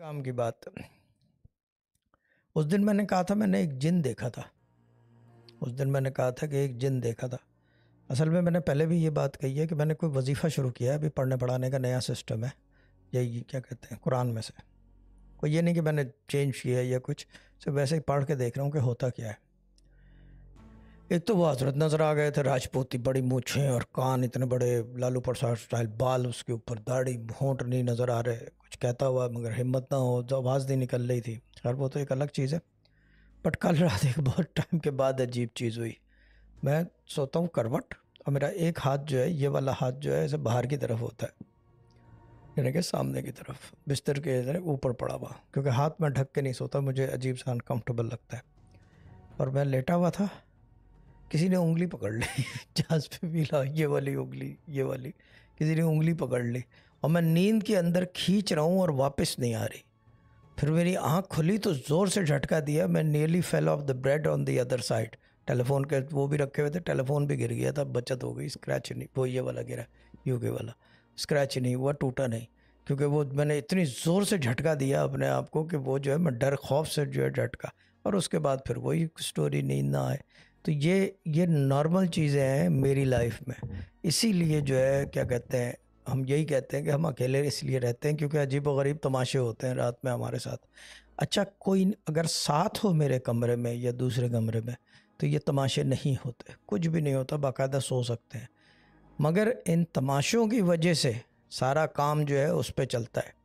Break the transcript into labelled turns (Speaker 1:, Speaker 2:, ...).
Speaker 1: काम की बात उस दिन मैंने कहा था मैंने एक जिन देखा था उस दिन मैंने कहा था कि एक जिन देखा था असल में मैंने पहले भी ये बात कही है कि मैंने कोई वजीफ़ा शुरू किया है अभी पढ़ने पढ़ाने का नया सिस्टम है यही क्या कहते हैं कुरान में से कोई ये नहीं कि मैंने चेंज किया है या कुछ सिर्फ वैसे ही पढ़ के देख रहा हूँ कि होता क्या है एक तो वो हजरत नज़र आ गए थे राजपूती बड़ी मूछे और कान इतने बड़े लालू प्रसाद स्टाइल बाल उसके ऊपर दाढ़ी भोंट नहीं नज़र आ रहे कुछ कहता हुआ मगर हिम्मत ना हो जो आवाज़ नहीं निकल रही थी खैर वो तो एक अलग चीज़ है बट कल रात एक बहुत टाइम के बाद अजीब चीज़ हुई मैं सोता हूँ करवट और मेरा एक हाथ जो है ये वाला हाथ जो है ऐसे बाहर की तरफ होता है यानी कि सामने की तरफ बिस्तर के इधर ऊपर पड़ा हुआ क्योंकि हाथ में ढक के नहीं सोता मुझे अजीब सा अनकम्फर्टेबल लगता है और मैं लेटा हुआ था किसी ने उंगली पकड़ ली जहाज पे मिला ये वाली उंगली ये वाली किसी ने उंगली पकड़ ली और मैं नींद के अंदर खींच रहा हूँ और वापस नहीं आ रही फिर मेरी आँख खुली तो ज़ोर से झटका दिया मैं nearly fell off the bread on the other side telephone के वो भी रखे हुए थे टेलीफोन भी गिर गया था बचत हो गई स्क्रैच नहीं वो ये वाला गिरा यूके वाला स्क्रैच नहीं हुआ टूटा नहीं क्योंकि वो मैंने इतनी ज़ोर से झटका दिया अपने आप को कि वो जो है मैं डर खौफ से जो है झटका और उसके बाद फिर वही स्टोरी नींद ना आए तो ये ये नॉर्मल चीज़ें हैं मेरी लाइफ में इसीलिए जो है क्या कहते हैं हम यही कहते हैं कि हम अकेले इसलिए रहते हैं क्योंकि अजीब व गरीब तमाशे होते हैं रात में हमारे साथ अच्छा कोई अगर साथ हो मेरे कमरे में या दूसरे कमरे में तो ये तमाशे नहीं होते कुछ भी नहीं होता बाकायदा सो सकते हैं मगर इन तमाशों की वजह से सारा काम जो है उस पर चलता है